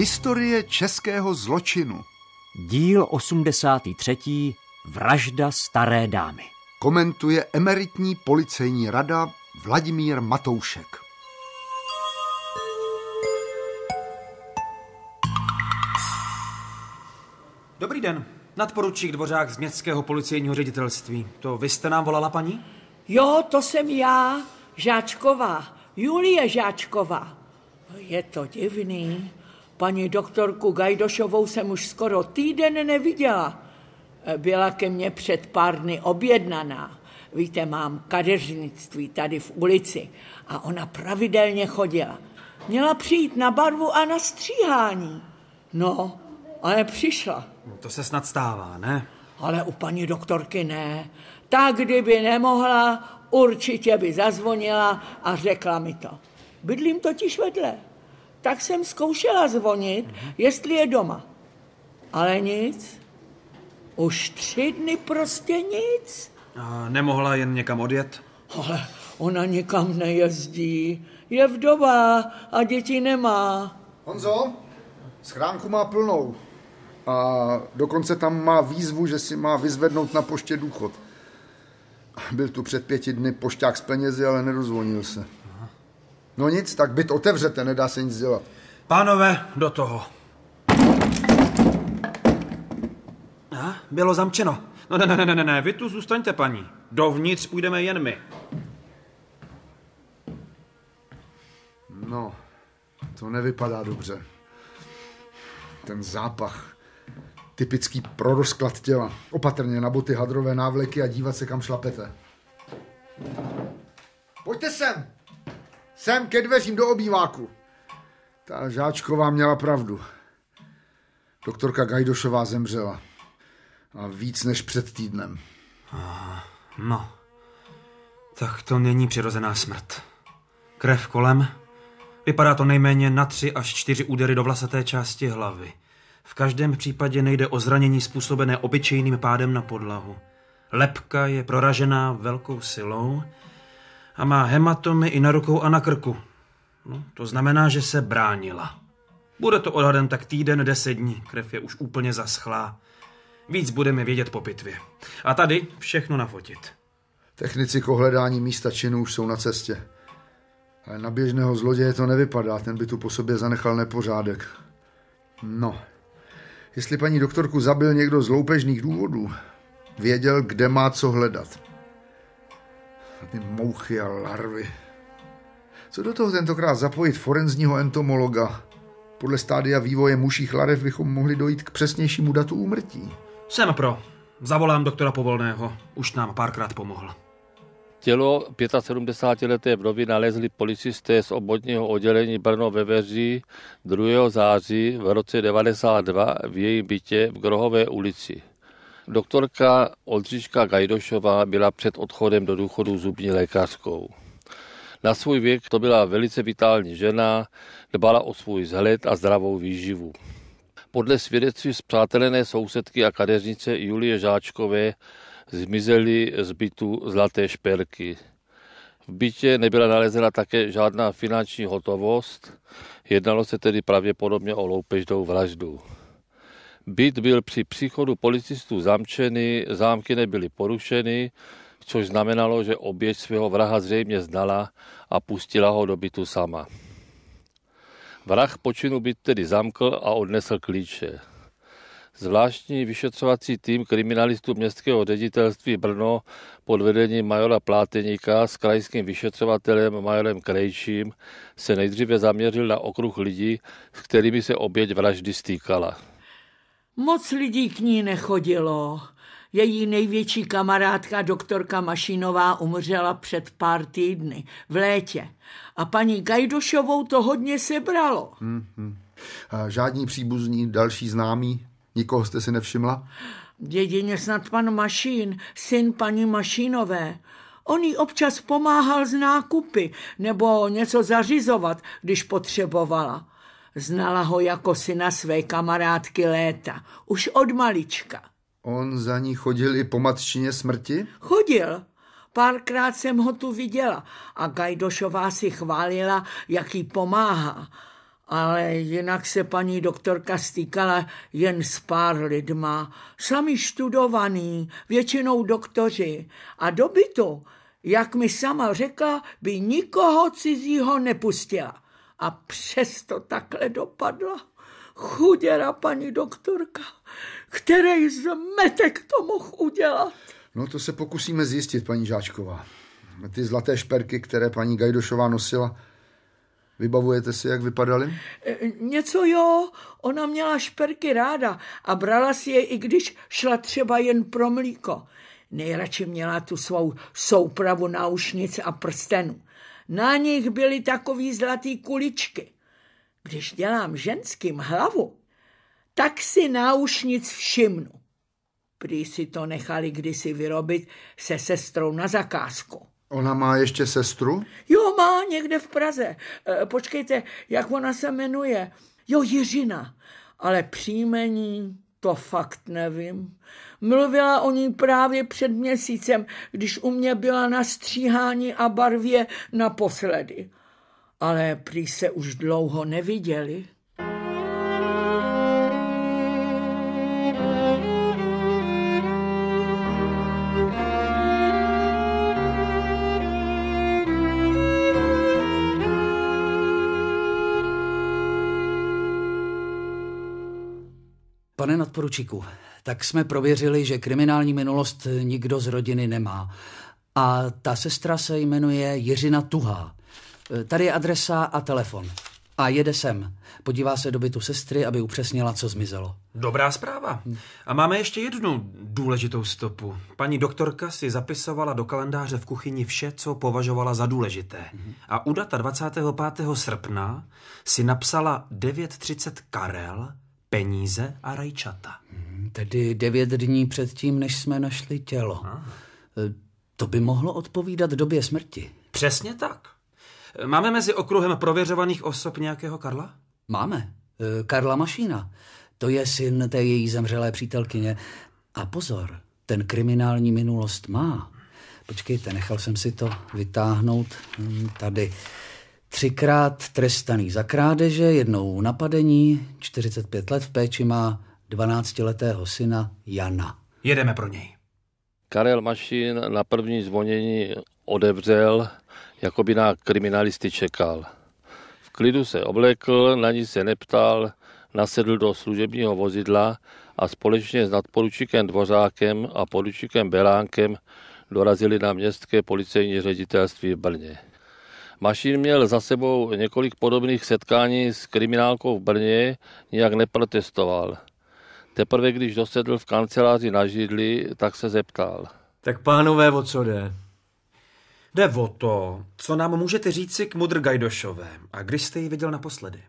Historie českého zločinu. Díl 83. Vražda staré dámy. Komentuje emeritní policejní rada Vladimír Matoušek. Dobrý den. Nadporučík Dvořák z městského policejního ředitelství. To vy jste nám volala, paní? Jo, to jsem já, Žáčková. Julie Žáčková. Je to divný. Paní doktorku Gajdošovou jsem už skoro týden neviděla. Byla ke mně před pár dny objednaná. Víte, mám kadeřnictví tady v ulici a ona pravidelně chodila. Měla přijít na barvu a na stříhání. No, ale přišla. No, to se snad stává, ne? Ale u paní doktorky ne. Tak kdyby nemohla, určitě by zazvonila a řekla mi to. Bydlím totiž vedle tak jsem zkoušela zvonit, mm-hmm. jestli je doma. Ale nic. Už tři dny prostě nic. A nemohla jen někam odjet? Ale ona nikam nejezdí. Je vdova a děti nemá. Honzo, schránku má plnou. A dokonce tam má výzvu, že si má vyzvednout na poště důchod. Byl tu před pěti dny pošťák s penězi, ale nedozvonil se. No nic, tak byt otevřete, nedá se nic dělat. Pánové, do toho. A, bylo zamčeno. No ne, ne, ne, ne, ne, vy tu zůstaňte, paní. Dovnitř půjdeme jen my. No, to nevypadá dobře. Ten zápach. Typický pro rozklad těla. Opatrně na boty, hadrové návleky a dívat se, kam šlapete. Pojďte sem! Sem ke dveřím do obýváku. Ta žáčková měla pravdu. Doktorka Gajdošová zemřela. A víc než před týdnem. Ah, no, tak to není přirozená smrt. Krev kolem. Vypadá to nejméně na tři až čtyři údery do vlasaté části hlavy. V každém případě nejde o zranění způsobené obyčejným pádem na podlahu. Lepka je proražená velkou silou, a má hematomy i na rukou a na krku. No, to znamená, že se bránila. Bude to odhadem tak týden, deset dní. Krev je už úplně zaschlá. Víc budeme vědět po pitvě. A tady všechno nafotit. Technici k ohledání místa činu už jsou na cestě. Ale na běžného zloděje to nevypadá, ten by tu po sobě zanechal nepořádek. No, jestli paní doktorku zabil někdo z loupežných důvodů, věděl, kde má co hledat ty mouchy a larvy. Co do toho tentokrát zapojit forenzního entomologa? Podle stádia vývoje muších larev bychom mohli dojít k přesnějšímu datu úmrtí. Jsem pro. Zavolám doktora Povolného. Už nám párkrát pomohl. Tělo 75-leté vdovy nalezli policisté z obvodního oddělení Brno ve Veří 2. září v roce 92 v jejím bytě v Grohové ulici. Doktorka Oldřiška Gajdošová byla před odchodem do důchodu zubní lékařkou. Na svůj věk to byla velice vitální žena, dbala o svůj vzhled a zdravou výživu. Podle svědectví zpřátelené sousedky a kadeřnice Julie Žáčkové zmizely z bytu zlaté šperky. V bytě nebyla nalezena také žádná finanční hotovost, jednalo se tedy pravděpodobně o loupežnou vraždu. Byt byl při příchodu policistů zamčený, zámky nebyly porušeny, což znamenalo, že oběť svého vraha zřejmě znala a pustila ho do bytu sama. Vrah počinu byt tedy zamkl a odnesl klíče. Zvláštní vyšetřovací tým kriminalistů městského ředitelství Brno pod vedením majora Pláteníka s krajským vyšetřovatelem majorem Krejčím se nejdříve zaměřil na okruh lidí, s kterými se oběť vraždy stýkala. Moc lidí k ní nechodilo. Její největší kamarádka doktorka Mašinová umřela před pár týdny v létě a paní Gajdošovou to hodně sebralo. mm hmm. A žádní příbuzní, další známí? Nikoho jste si nevšimla? Jedině snad pan Mašín, syn paní Mašinové. On jí občas pomáhal z nákupy nebo něco zařizovat, když potřebovala. Znala ho jako syna své kamarádky léta, už od malička. On za ní chodil i po matčině smrti? Chodil. Párkrát jsem ho tu viděla a Gajdošová si chválila, jak jí pomáhá. Ale jinak se paní doktorka stýkala jen s pár lidma, sami študovaný, většinou doktoři. A do bytu, jak mi sama řekla, by nikoho cizího nepustila. A přesto takhle dopadla chuděra paní doktorka, který zmetek to mohl udělat. No to se pokusíme zjistit, paní Žáčková. Ty zlaté šperky, které paní Gajdošová nosila, Vybavujete si, jak vypadaly? E, něco jo, ona měla šperky ráda a brala si je, i když šla třeba jen pro mlíko. Nejradši měla tu svou soupravu náušnic a prstenů. Na nich byly takový zlatý kuličky. Když dělám ženským hlavu, tak si náušnic všimnu. Prý si to nechali kdysi vyrobit se sestrou na zakázku. Ona má ještě sestru? Jo, má někde v Praze. E, počkejte, jak ona se jmenuje? Jo, Jiřina. Ale příjmení to fakt nevím. Mluvila o ní právě před měsícem, když u mě byla na stříhání a barvě naposledy. Ale prý se už dlouho neviděli. Pane nadporučíku, tak jsme prověřili, že kriminální minulost nikdo z rodiny nemá. A ta sestra se jmenuje Jiřina Tuhá. E, tady je adresa a telefon. A jede sem. Podívá se do bytu sestry, aby upřesnila, co zmizelo. Dobrá zpráva. Hm. A máme ještě jednu důležitou stopu. Paní doktorka si zapisovala do kalendáře v kuchyni vše, co považovala za důležité. Hm. A u data 25. srpna si napsala 9.30 Karel peníze a rajčata. Hmm, tedy devět dní předtím, než jsme našli tělo. Aha. E, to by mohlo odpovídat době smrti. Přesně tak. E, máme mezi okruhem prověřovaných osob nějakého Karla? Máme. E, Karla Mašína. To je syn té její zemřelé přítelkyně. A pozor, ten kriminální minulost má. Počkejte, nechal jsem si to vytáhnout hm, tady třikrát trestaný za krádeže, jednou napadení, 45 let v péči má 12-letého syna Jana. Jedeme pro něj. Karel Mašín na první zvonění odevřel, jako by na kriminalisty čekal. V klidu se oblekl, na ní se neptal, nasedl do služebního vozidla a společně s nadporučíkem Dvořákem a poručíkem belánkem dorazili na městské policejní ředitelství v Brně. Mašín měl za sebou několik podobných setkání s kriminálkou v Brně, nijak neprotestoval. Teprve když dosedl v kanceláři na židli, tak se zeptal. Tak pánové, o co jde? Jde o to, co nám můžete říci k Mudr Gajdošové a když jste ji viděl naposledy.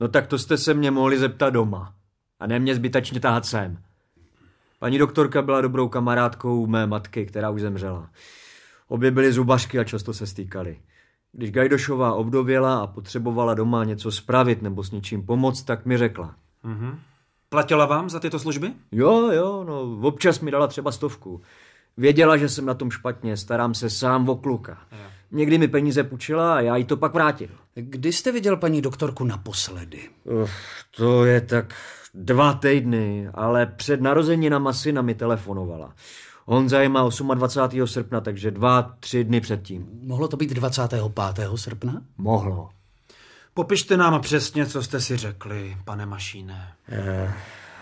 No tak to jste se mě mohli zeptat doma a ne mě zbytečně tahat sem. Paní doktorka byla dobrou kamarádkou mé matky, která už zemřela. Obě byly zubařky a často se stýkali. Když Gajdošová obdověla a potřebovala doma něco spravit nebo s něčím pomoct, tak mi řekla. Mm-hmm. Platila vám za tyto služby? Jo, jo, no občas mi dala třeba stovku. Věděla, že jsem na tom špatně, starám se sám o kluka. Jo. Někdy mi peníze půjčila a já jí to pak vrátil. Kdy jste viděl paní doktorku naposledy? Uf, to je tak dva týdny, ale před narozeninama syna mi telefonovala. Honza je má 28. srpna, takže dva, tři dny předtím. Mohlo to být 25. srpna? Mohlo. Popište nám přesně, co jste si řekli, pane Mašíne. Eh,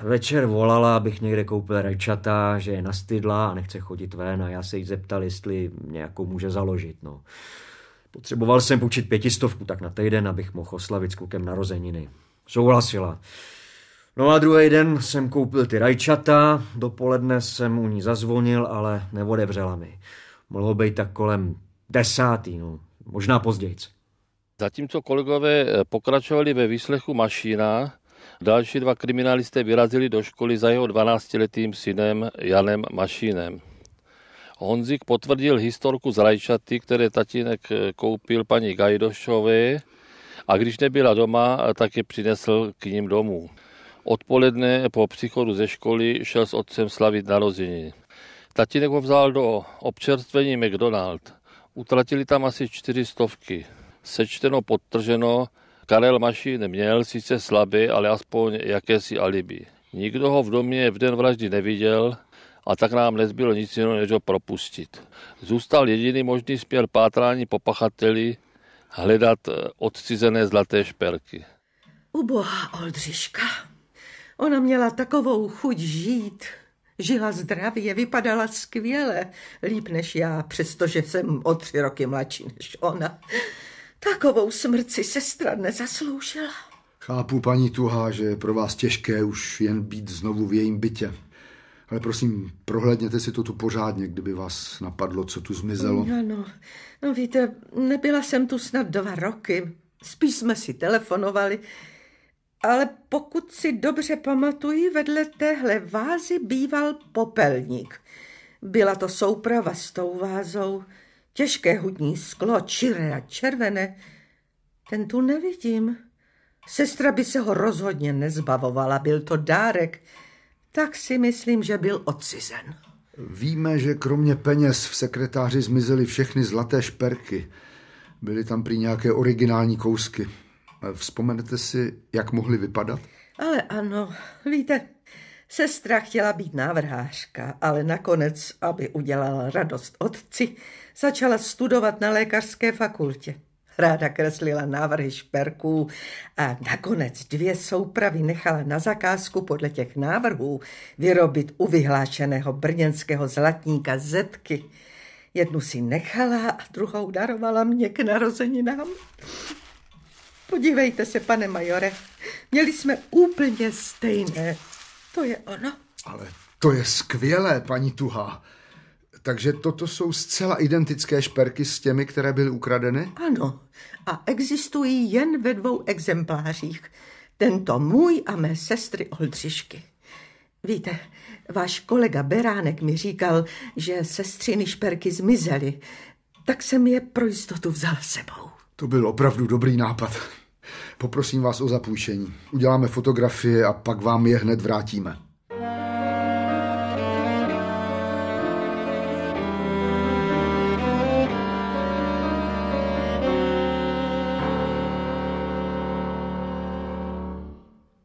večer volala, abych někde koupil rajčata, že je nastydla a nechce chodit ven a já se jí zeptal, jestli nějakou může založit. No. Potřeboval jsem půjčit pětistovku tak na týden, abych mohl oslavit s klukem narozeniny. Souhlasila. No a druhý den jsem koupil ty rajčata, dopoledne jsem u ní zazvonil, ale neodevřela mi. Mohlo být tak kolem desátý, no, možná později. Zatímco kolegové eh, pokračovali ve výslechu mašína, další dva kriminalisté vyrazili do školy za jeho 12-letým synem Janem Mašínem. Honzik potvrdil historku z rajčaty, které tatínek eh, koupil paní Gajdošové a když nebyla doma, eh, tak je přinesl k ním domů. Odpoledne po příchodu ze školy šel s otcem slavit narozeniny. Tatínek ho vzal do občerstvení McDonald. Utratili tam asi čtyři stovky. Sečteno, podtrženo, Karel Mašín neměl sice slabý, ale aspoň jakési alibi. Nikdo ho v domě v den vraždy neviděl a tak nám nezbylo nic jiného, než ho propustit. Zůstal jediný možný směr pátrání po pachateli hledat odcizené zlaté šperky. Ubohá Oldřiška, Ona měla takovou chuť žít. Žila zdravě, vypadala skvěle, líp než já, přestože jsem o tři roky mladší než ona. Takovou smrt si sestra nezasloužila. Chápu, paní Tuhá, že je pro vás těžké už jen být znovu v jejím bytě. Ale prosím, prohlédněte si to tu pořádně, kdyby vás napadlo, co tu zmizelo. Mm, ano, no víte, nebyla jsem tu snad dva roky. Spíš jsme si telefonovali, ale pokud si dobře pamatuji, vedle téhle vázy býval popelník. Byla to souprava s tou vázou, těžké hudní sklo, čiré a červené. Ten tu nevidím. Sestra by se ho rozhodně nezbavovala, byl to dárek. Tak si myslím, že byl odcizen. Víme, že kromě peněz v sekretáři zmizely všechny zlaté šperky. Byly tam prý nějaké originální kousky. Eh, vzpomenete si, jak mohly vypadat? Ale ano, víte, sestra chtěla být návrhářka, ale nakonec, aby udělala radost otci, začala studovat na lékařské fakultě. Ráda kreslila návrhy šperků a nakonec dvě soupravy nechala na zakázku podle těch návrhů vyrobit u vyhlášeného brněnského zlatníka Zetky. Jednu si nechala a druhou darovala mě k narozeninám. Podívejte se, pane majore, měli jsme úplně stejné. To je ono. Ale to je skvělé, paní Tuhá. Takže toto jsou zcela identické šperky s těmi, které byly ukradeny? Ano. A existují jen ve dvou exemplářích. Tento můj a mé sestry Oldřišky. Víte, váš kolega Beránek mi říkal, že sestřiny šperky zmizely, tak jsem je pro jistotu vzal sebou. To byl opravdu dobrý nápad. Poprosím vás o zapůjčení. Uděláme fotografie a pak vám je hned vrátíme.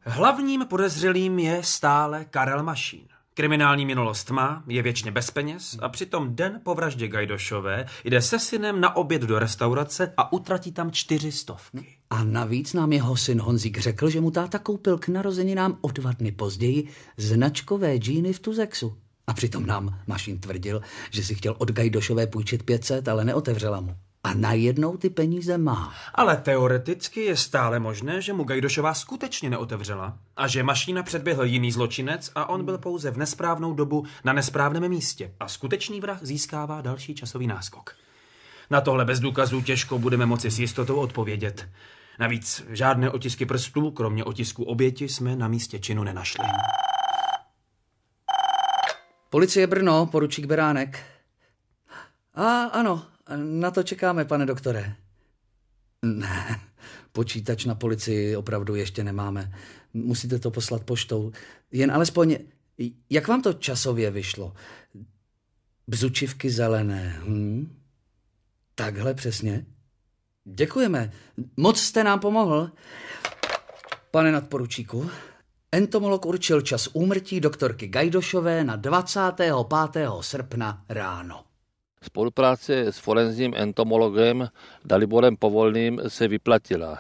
Hlavním podezřelým je stále Karel Mašín. Kriminální minulost má, je věčně bez peněz a přitom den po vraždě Gajdošové jde se synem na oběd do restaurace a utratí tam čtyři stovky. A navíc nám jeho syn Honzík řekl, že mu táta koupil k narozeninám o dva dny později značkové džíny v Tuzexu. A přitom nám Mašin tvrdil, že si chtěl od Gajdošové půjčit 500, ale neotevřela mu a najednou ty peníze má. Ale teoreticky je stále možné, že mu Gajdošová skutečně neotevřela a že mašína předběhl jiný zločinec a on byl pouze v nesprávnou dobu na nesprávném místě a skutečný vrah získává další časový náskok. Na tohle bez důkazů těžko budeme moci s jistotou odpovědět. Navíc žádné otisky prstů, kromě otisku oběti, jsme na místě činu nenašli. Policie Brno, poručík Beránek. A ano, na to čekáme, pane doktore. Ne, počítač na policii opravdu ještě nemáme. Musíte to poslat poštou. Jen alespoň, jak vám to časově vyšlo? Bzučivky zelené. Hm? Takhle přesně? Děkujeme. Moc jste nám pomohl. Pane nadporučíku, entomolog určil čas úmrtí doktorky Gajdošové na 25. srpna ráno. Spolupráce s forenzním entomologem Daliborem Povolným se vyplatila.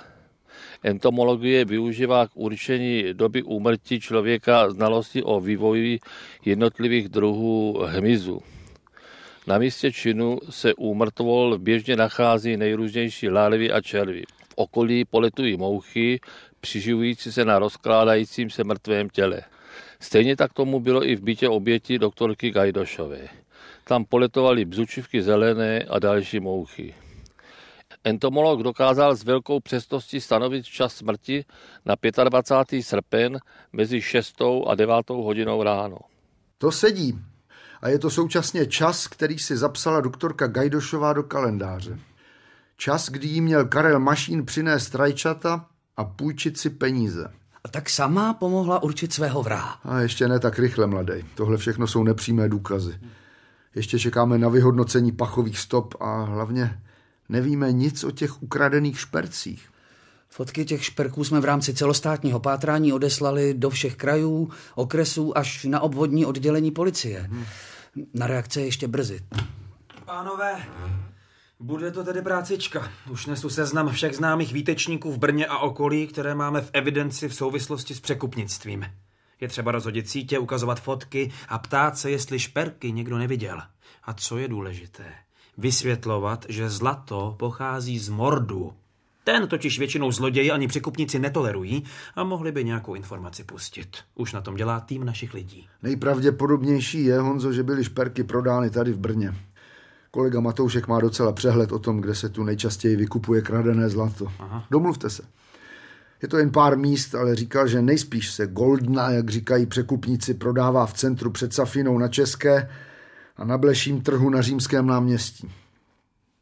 Entomologie využívá k určení doby úmrtí člověka znalosti o vývoji jednotlivých druhů hmyzu. Na místě činu se u mrtvol běžně nachází nejrůznější larvy a červy. V okolí poletují mouchy, přiživující se na rozkládajícím se mrtvém těle. Stejně tak tomu bylo i v bytě oběti doktorky Gajdošové. Tam poletovaly bzučivky zelené a další mouchy. Entomolog dokázal s velkou přesností stanovit čas smrti na 25. srpen mezi 6. a 9. hodinou ráno. To sedí. A je to současně čas, který si zapsala doktorka Gajdošová do kalendáře. Čas, kdy jí měl Karel Mašín přinést rajčata a půjčit si peníze a tak sama pomohla určit svého vraha. A ještě ne tak rychle, mladej. Tohle všechno jsou nepřímé důkazy. Ještě čekáme na vyhodnocení pachových stop a hlavně nevíme nic o těch ukradených špercích. Fotky těch šperků jsme v rámci celostátního pátrání odeslali do všech krajů, okresů až na obvodní oddělení policie. Na reakce ještě brzy. Pánové, bude to tedy prácička. Už nesu seznam všech známých výtečníků v Brně a okolí, které máme v evidenci v souvislosti s překupnictvím. Je třeba rozhodit sítě, ukazovat fotky a ptát se, jestli šperky někdo neviděl. A co je důležité? Vysvětlovat, že zlato pochází z mordu. Ten totiž většinou zloději ani překupníci netolerují a mohli by nějakou informaci pustit. Už na tom dělá tým našich lidí. Nejpravděpodobnější je, Honzo, že byly šperky prodány tady v Brně. Kolega Matoušek má docela přehled o tom, kde se tu nejčastěji vykupuje kradené zlato. Aha. Domluvte se. Je to jen pár míst, ale říkal, že nejspíš se Goldna, jak říkají překupníci, prodává v centru před Safinou na České a na bleším trhu na Římském náměstí.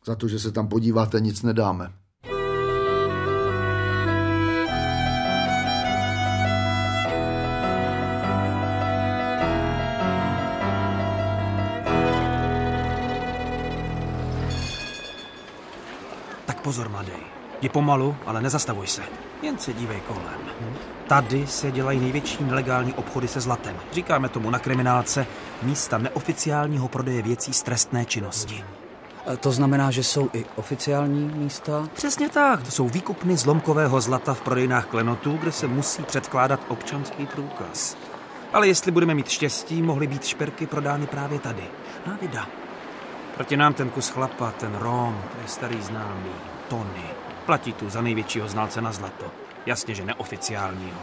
Za to, že se tam podíváte, nic nedáme. Pozor, mladý. Jdi pomalu, ale nezastavuj se. Jen se dívej kolem. Tady se dělají největší nelegální obchody se zlatem. Říkáme tomu na kriminálce místa neoficiálního prodeje věcí z trestné činnosti. Eh, to znamená, že jsou i oficiální místa? Přesně tak. To jsou výkupny zlomkového zlata v prodejnách klenotů, kde se musí předkládat občanský průkaz. Ale jestli budeme mít štěstí, mohly být šperky prodány právě tady. A vida. Proti nám ten kus chlapa, ten Rom, to je starý známý. Tony. Platí tu za největšího znalce na zlato. Jasně, že neoficiálního.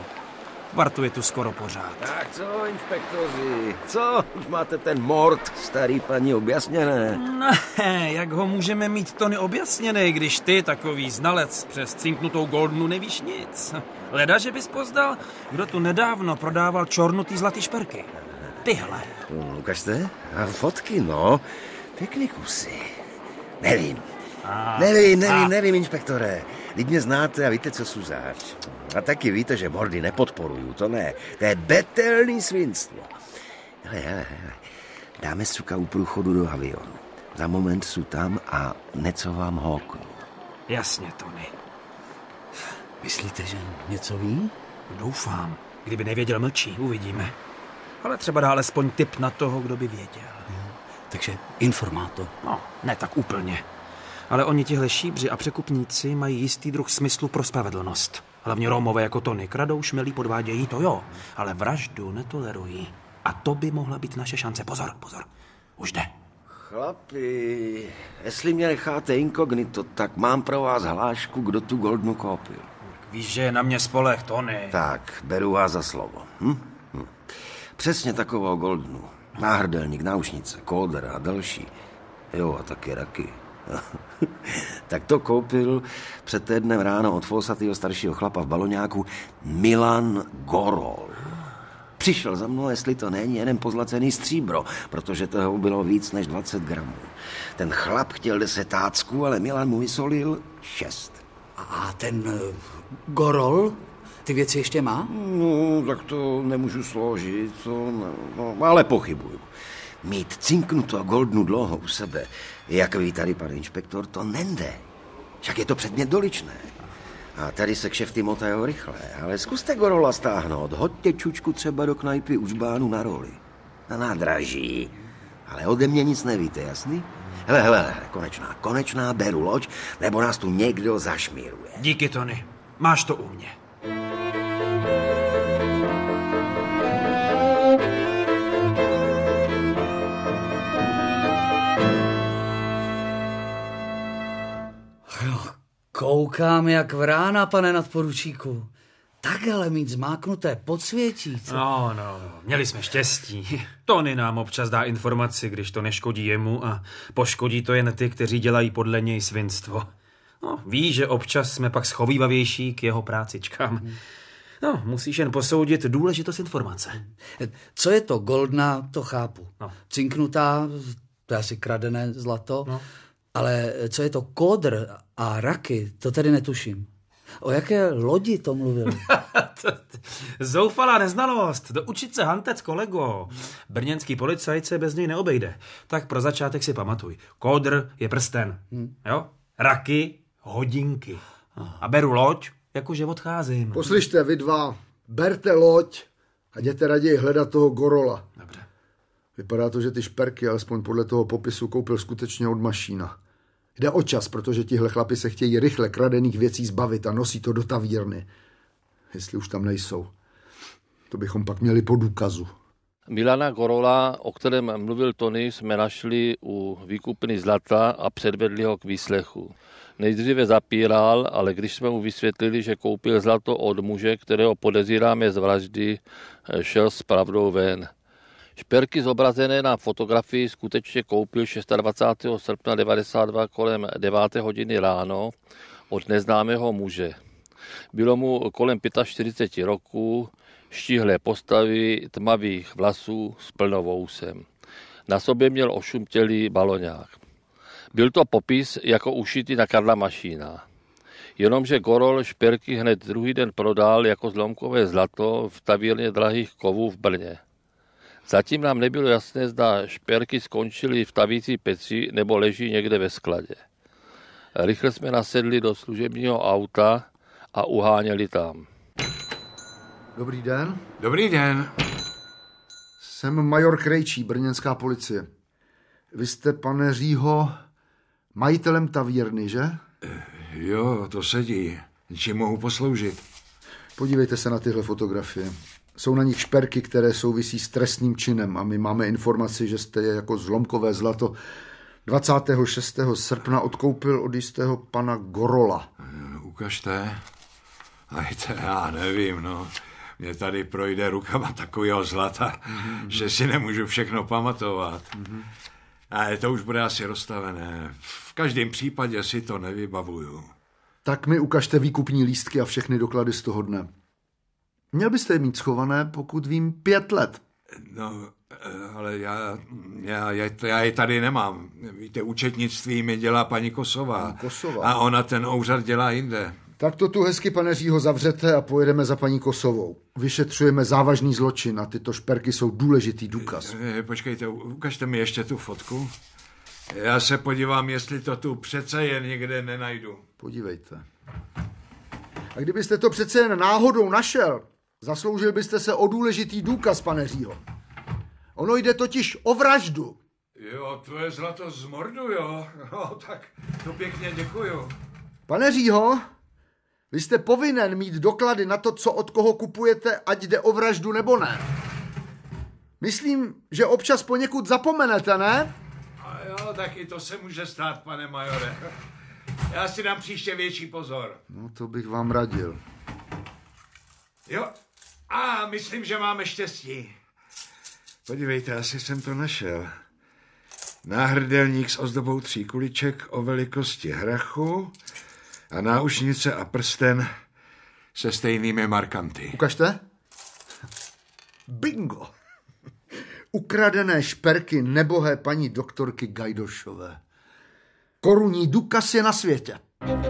Bartu je tu skoro pořád. Tak co, inspektoři, co? Už máte ten mord, starý paní, objasněné? Ne, jak ho můžeme mít, Tony, objasněné, když ty, takový znalec, přes cinknutou goldnu nevíš nic. Leda, že bys pozdal, kdo tu nedávno prodával čornutý zlatý šperky. Tyhle. Hm, ukažte, a fotky, no. Pěkný kusy. Nevím, Ah. Nevím, nevím, a... Ah. nevím, inspektore. Lid mě znáte a víte, co jsou zač. A taky víte, že mordy nepodporuju, to ne. To je betelný svinstvo. Hele, hele, hele. Dáme suka u průchodu do avionu. Za moment jsou tam a něco vám hoknu. Jasně, Tony. Myslíte, že něco ví? Doufám. Kdyby nevěděl, mlčí, uvidíme. Ale třeba dá alespoň tip na toho, kdo by věděl. Hmm. Takže informátor. No, ne tak úplně. Ale oni tihle šíbři a překupníci mají jistý druh smyslu pro spravedlnost. Hlavně Romové jako Tony kradou, šmelí, podvádějí, to jo, ale vraždu netolerují. A to by mohla být naše šance. Pozor, pozor, už jde. Chlapi, jestli mě necháte inkognito, tak mám pro vás hlášku, kdo tu Goldnu koupil. Víš, že je na mě spoleh, Tony. Tak, beru vás za slovo. Hm? Hm. Přesně takovou Goldnu. Náhrdelník, náušnice, kóder a další. Jo, a taky raky. tak to koupil před týdnem ráno od fosatýho staršího chlapa v baloňáku Milan Gorol. Přišel za mnou, jestli to není jeden pozlacený stříbro, protože toho bylo víc než 20 gramů. Ten chlap chtěl desetácku, ale Milan mu vysolil šest. A ten eh, Gorol ty věci ještě má? No, tak to nemůžu složit, to ne, no, ale pochybuju. Mít cinknuto goldnu dlouho u sebe, jak ví tady pan inspektor, to nende. Však je to předmět doličné. A tady se kšefty motajou rychle, ale zkuste gorola stáhnout. Hoďte čučku třeba do knajpy u žbánu na roli. Na nádraží. Ale ode mě nic nevíte, jasný? Hele, hele, hele, konečná, konečná, beru loď, nebo nás tu někdo zašmíruje. Díky, Tony. Máš to u mě. Koukám jak vrána, pane nadporučíku. Takhle mít zmáknuté podsvětí. Co? No, no, měli jsme štěstí. Tony nám občas dá informaci, když to neškodí jemu a poškodí to jen ty, kteří dělají podle něj svinstvo. No, ví, že občas jsme pak schovývavější k jeho prácičkám. No, musíš jen posoudit důležitost informace. Co je to goldna, to chápu. No. Cinknutá, to je asi kradené zlato. No. Ale co je to kodr a raky, to tedy netuším. O jaké lodi to mluvil? Zoufalá neznalost. Doučit se hantec, kolego. Brněnský policajt se bez něj neobejde. Tak pro začátek si pamatuj. Kodr je prsten. Hmm. Jo? Raky, hodinky. A beru loď, jakože odcházím. Poslyšte, vy dva, berte loď a jděte raději hledat toho Gorola. Dobře. Vypadá to, že ty šperky, alespoň podle toho popisu, koupil skutečně od mašína. Jde o čas, protože tihle chlapi se chtějí rychle kradených věcí zbavit a nosí to do tavírny. Jestli už tam nejsou. To bychom pak měli po důkazu. Milana Gorola, o kterém mluvil Tony, jsme našli u výkupny zlata a předvedli ho k výslechu. Nejdříve zapíral, ale když jsme mu vysvětlili, že koupil zlato od muže, kterého podezíráme z vraždy, šel s pravdou ven. Šperky zobrazené na fotografii skutečně koupil 26. srpna 92 kolem 9. hodiny ráno od neznámého muže. Bylo mu kolem 45 roku, štíhlé postavy, tmavých vlasů s plnovousem. Na sobě měl ošumtělý baloňák. Byl to popis jako ušitý na Karla Mašína. Jenomže Gorol šperky hned druhý den prodal jako zlomkové zlato v tavírně drahých kovů v Brně. Zatím nám nebylo jasné, zda šperky skončily v tavící peci nebo leží někde ve skladě. Rychle jsme nasedli do služebního auta a uháněli tam. Dobrý den. Dobrý den. Jsem major Krejčí, brněnská policie. Vy jste, pane Řího, majitelem tavírny, že? Eh, jo, to sedí. Čím mohu posloužit? Podívejte se na tyhle fotografie jsou na nich šperky, které souvisí s trestným činem a my máme informaci, že jste je jako zlomkové zlato 26. srpna odkoupil od jistého pana Gorola. Eh, ukažte. Ajte, já nevím, no. Mě tady projde rukama takového zlata, mm-hmm. že si nemůžu všechno pamatovat. Mm-hmm. Ale to už bude asi rozstavené. V každém případě si to nevybavuju. Tak mi ukažte výkupní lístky a všechny doklady z toho dne. Měl byste je mít schované, pokud vím, pět let. No, ale já, já, já, já je tady nemám. Víte, účetnictví mi dělá paní Kosová. Paní Kosová. A ona ten úřad dělá jinde. Tak to tu hezky, pane Řího, zavřete a pojedeme za paní Kosovou. Vyšetřujeme závažný zločin a tyto šperky jsou důležitý důkaz. Eh, eh, počkejte, ukažte mi ještě tu fotku. Já se podívám, jestli to tu přece jen někde nenajdu. Podívejte. A kdybyste to přece jen náhodou našel, Zasloužil byste se o důležitý důkaz, pane Řího. Ono jde totiž o vraždu. Jo, to je zlato z mordu, jo. No, tak to pěkně děkuju. Pane Řího, vy jste povinen mít doklady na to, co od koho kupujete, ať jde o vraždu nebo ne. Myslím, že občas poněkud zapomenete, ne? A jo, taky to se může stát, pane majore. Já si dám příště větší pozor. No, to bych vám radil. Jo, a myslím, že máme štěstí. Podívejte, asi jsem to našel. Náhrdelník s ozdobou tří kuliček o velikosti hrachu a náušnice a prsten se stejnými markanty. Ukažte. Bingo! Ukradené šperky nebohé paní doktorky Gajdošové. Korunní dukas je na světě. Thank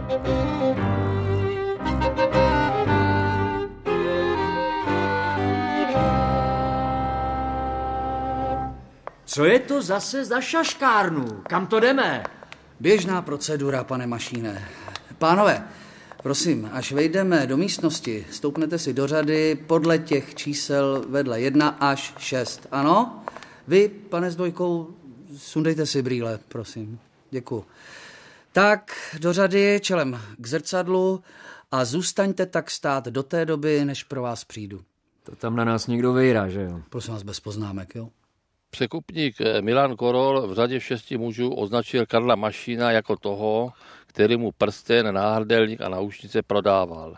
you. Co je to zase za šaškárnu? Kam to jdeme? Běžná procedura, pane Mašíne. Pánové, prosím, až vejdeme do místnosti, stoupnete si do řady podle těch čísel vedle 1 až 6, ano? Vy, pane s dvojkou, sundejte si brýle, prosím. Děkuji. Tak, do řady čelem k zrcadlu a zůstaňte tak stát do té doby, než pro vás přijdu. To tam na nás někdo vyjíra, že jo? Prosím vás, bez poznámek, jo? Překupník eh, Milan Korol v řadě šesti mužů označil Karla Mašína jako toho, který mu prsten, náhrdelník a náušnice prodával.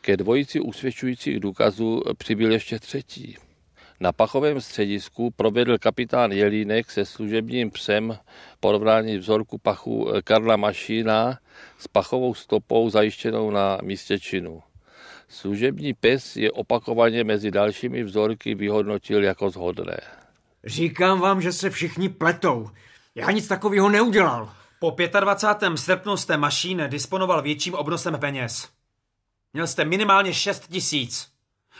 Ke dvojici usvědčujících důkazů přibyl ještě třetí. Na pachovém středisku provedl kapitán Jelínek se služebním psem porovnání vzorku pachu eh, Karla Mašína s pachovou stopou zajištěnou na místě činu. Služební pes je opakovaně mezi dalšími vzorky vyhodnotil jako zhodné. Říkám vám, že se všichni pletou. Já nic takového neudělal. Po 25. srpnu jste Mašín disponoval větším obnosem peněz. Měl jste minimálně 6 tisíc.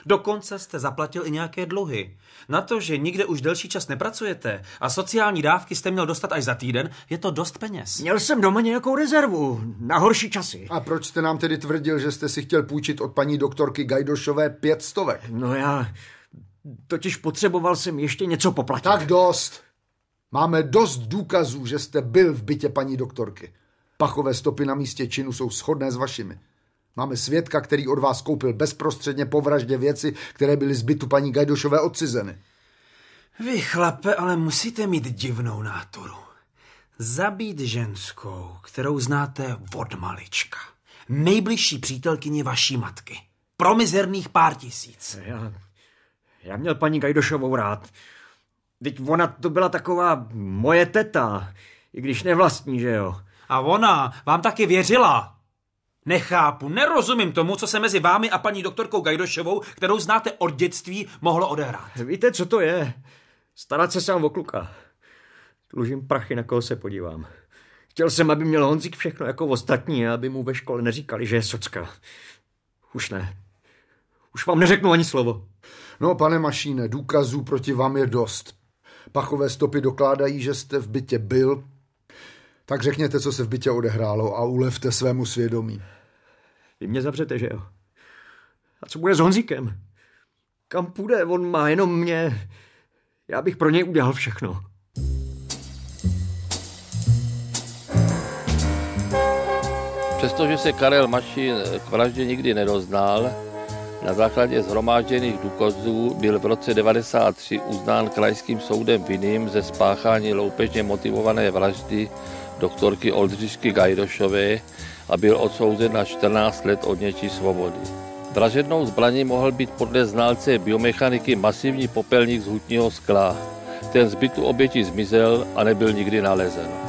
Dokonce jste zaplatil i nějaké dluhy. Na to, že nikde už delší čas nepracujete a sociální dávky jste měl dostat až za týden, je to dost peněz. Měl jsem doma nějakou rezervu na horší časy. A proč jste nám tedy tvrdil, že jste si chtěl půjčit od paní doktorky Gajdošové pět stovek? No já, Totiž potřeboval jsem ještě něco poplatit. Tak dost. Máme dost důkazů, že jste byl v bytě paní doktorky. Pachové stopy na místě činu jsou shodné s vašimi. Máme svědka, který od vás koupil bezprostředně po vraždě věci, které byly z bytu paní Gajdošové odcizeny. Vy, chlape, ale musíte mít divnou náturu. Zabít ženskou, kterou znáte od malička. Nejbližší přítelkyni vaší matky. Pro mizerných pár tisíc. Já já měl paní Gajdošovou rád. Teď ona to byla taková moje teta, i když nevlastní, že jo. A ona vám taky věřila. Nechápu, nerozumím tomu, co se mezi vámi a paní doktorkou Gajdošovou, kterou znáte od dětství, mohlo odehrát. Víte, co to je? Starat se sám o kluka. Tlužím prachy, na koho se podívám. Chtěl jsem, aby měl Honzík všechno jako ostatní a aby mu ve škole neříkali, že je socka. Už ne. Už vám neřeknu ani slovo. No, pane Mašíne, důkazů proti vám je dost. Pachové stopy dokládají, že jste v bytě byl, tak řekněte, co se v bytě odehrálo a ulevte svému svědomí. Vy mě zavřete, že jo? A co bude s Honzíkem? Kam půjde? On má jenom mě. Já bych pro něj udělal všechno. Přestože se Karel Mašín eh, k vraždě nikdy nedoznal, na základě zhromážděných důkazů byl v roce 1993 uznán krajským soudem vinným ze spáchání loupežně motivované vraždy doktorky Oldřišky Gajdošové a byl odsouzen na 14 let odnětí svobody. Vražednou zbraní mohl být podle znalce biomechaniky masivní popelník z hutního skla. Ten zbytu oběti zmizel a nebyl nikdy nalezen.